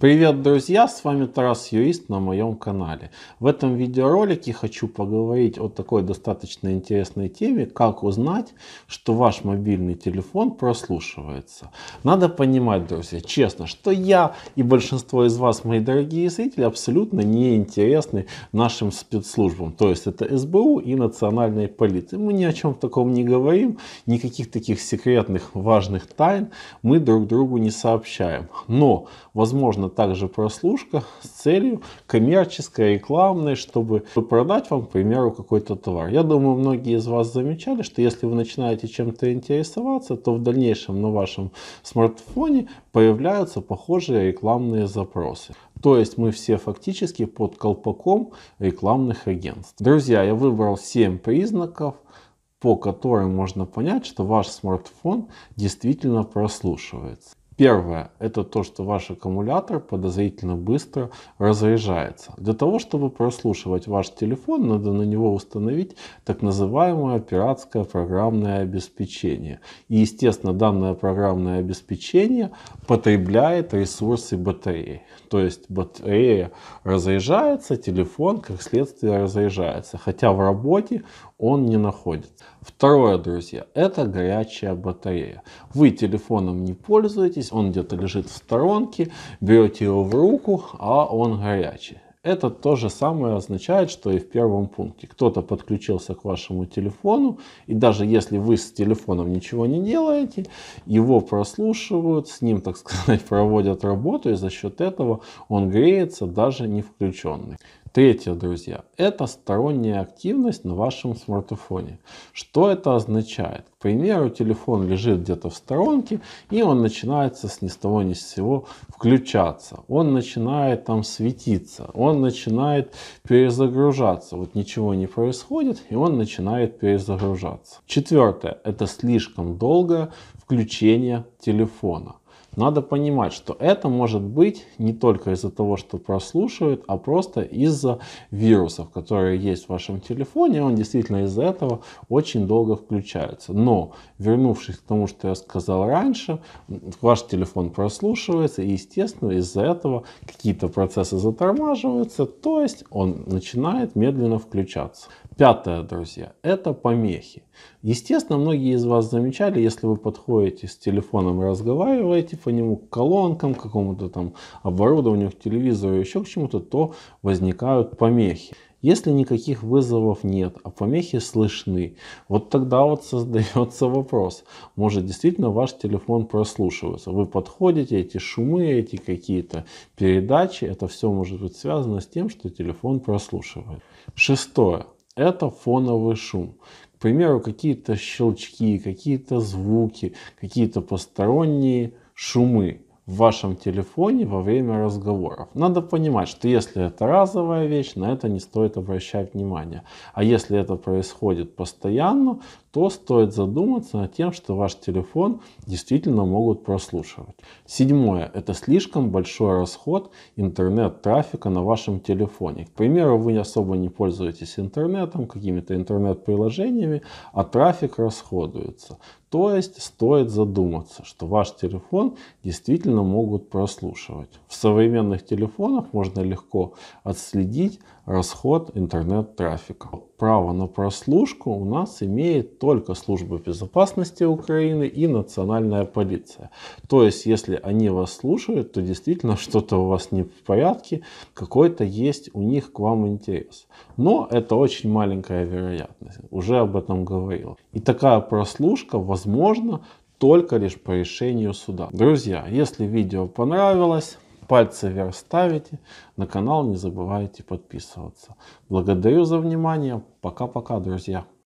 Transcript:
Привет, друзья! С вами Тарас Юрист на моем канале. В этом видеоролике хочу поговорить о такой достаточно интересной теме, как узнать, что ваш мобильный телефон прослушивается. Надо понимать, друзья, честно, что я и большинство из вас, мои дорогие зрители, абсолютно не интересны нашим спецслужбам. То есть это СБУ и национальной полиции. Мы ни о чем таком не говорим, никаких таких секретных важных тайн мы друг другу не сообщаем. Но, возможно, возможно также прослушка с целью коммерческой, рекламной, чтобы продать вам, к примеру, какой-то товар. Я думаю, многие из вас замечали, что если вы начинаете чем-то интересоваться, то в дальнейшем на вашем смартфоне появляются похожие рекламные запросы. То есть мы все фактически под колпаком рекламных агентств. Друзья, я выбрал 7 признаков, по которым можно понять, что ваш смартфон действительно прослушивается. Первое – это то, что ваш аккумулятор подозрительно быстро разряжается. Для того, чтобы прослушивать ваш телефон, надо на него установить так называемое пиратское программное обеспечение. И, естественно, данное программное обеспечение потребляет ресурсы батареи. То есть батарея разряжается, телефон, как следствие, разряжается. Хотя в работе он не находится. Второе, друзья, это горячая батарея. Вы телефоном не пользуетесь, он где-то лежит в сторонке, берете его в руку, а он горячий. Это то же самое означает, что и в первом пункте. Кто-то подключился к вашему телефону, и даже если вы с телефоном ничего не делаете, его прослушивают, с ним, так сказать, проводят работу, и за счет этого он греется даже не включенный. Третье, друзья, это сторонняя активность на вашем смартфоне. Что это означает? К примеру, телефон лежит где-то в сторонке, и он начинается с ни с того ни с сего включаться. Он начинает там светиться, он начинает перезагружаться. Вот ничего не происходит, и он начинает перезагружаться. Четвертое. Это слишком долгое включение телефона. Надо понимать, что это может быть не только из-за того, что прослушивают, а просто из-за вирусов, которые есть в вашем телефоне. Он действительно из-за этого очень долго включается. Но, вернувшись к тому, что я сказал раньше, ваш телефон прослушивается, и, естественно, из-за этого какие-то процессы затормаживаются, то есть он начинает медленно включаться. Пятое, друзья, это помехи. Естественно, многие из вас замечали, если вы подходите с телефоном, и разговариваете по по нему к колонкам, к какому-то там оборудованию, к телевизору, еще к чему-то, то возникают помехи. Если никаких вызовов нет, а помехи слышны, вот тогда вот создается вопрос, может действительно ваш телефон прослушивается. Вы подходите, эти шумы, эти какие-то передачи, это все может быть связано с тем, что телефон прослушивает. Шестое. Это фоновый шум. К примеру, какие-то щелчки, какие-то звуки, какие-то посторонние шумы в вашем телефоне во время разговоров. Надо понимать, что если это разовая вещь, на это не стоит обращать внимания. А если это происходит постоянно, то стоит задуматься над тем, что ваш телефон действительно могут прослушивать. Седьмое. Это слишком большой расход интернет-трафика на вашем телефоне. К примеру, вы особо не пользуетесь интернетом, какими-то интернет-приложениями, а трафик расходуется. То есть стоит задуматься, что ваш телефон действительно могут прослушивать. В современных телефонах можно легко отследить расход интернет-трафика право на прослушку у нас имеет только служба безопасности Украины и национальная полиция. То есть, если они вас слушают, то действительно что-то у вас не в порядке, какой-то есть у них к вам интерес. Но это очень маленькая вероятность, уже об этом говорил. И такая прослушка возможна только лишь по решению суда. Друзья, если видео понравилось, Пальцы вверх ставите. На канал не забывайте подписываться. Благодарю за внимание. Пока-пока, друзья.